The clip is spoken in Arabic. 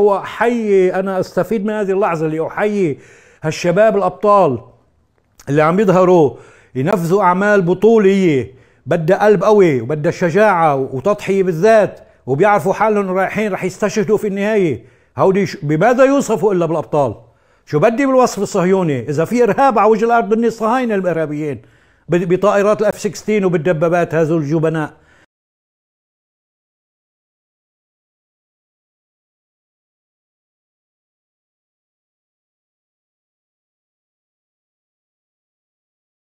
هو احيي انا استفيد من هذه اللحظه احيي هالشباب الابطال اللي عم يظهروا ينفذوا اعمال بطوليه بدها قلب قوي وبدها شجاعه وتضحيه بالذات وبيعرفوا حالهم رايحين رح يستشهدوا في النهايه هودي بماذا يوصفوا الا بالابطال شو بدي بالوصف الصهيوني اذا في ارهاب على وجه الارض بالنص الصهاينه الارهابيين بطائرات الاف 16 وبالدبابات هذول الجبناء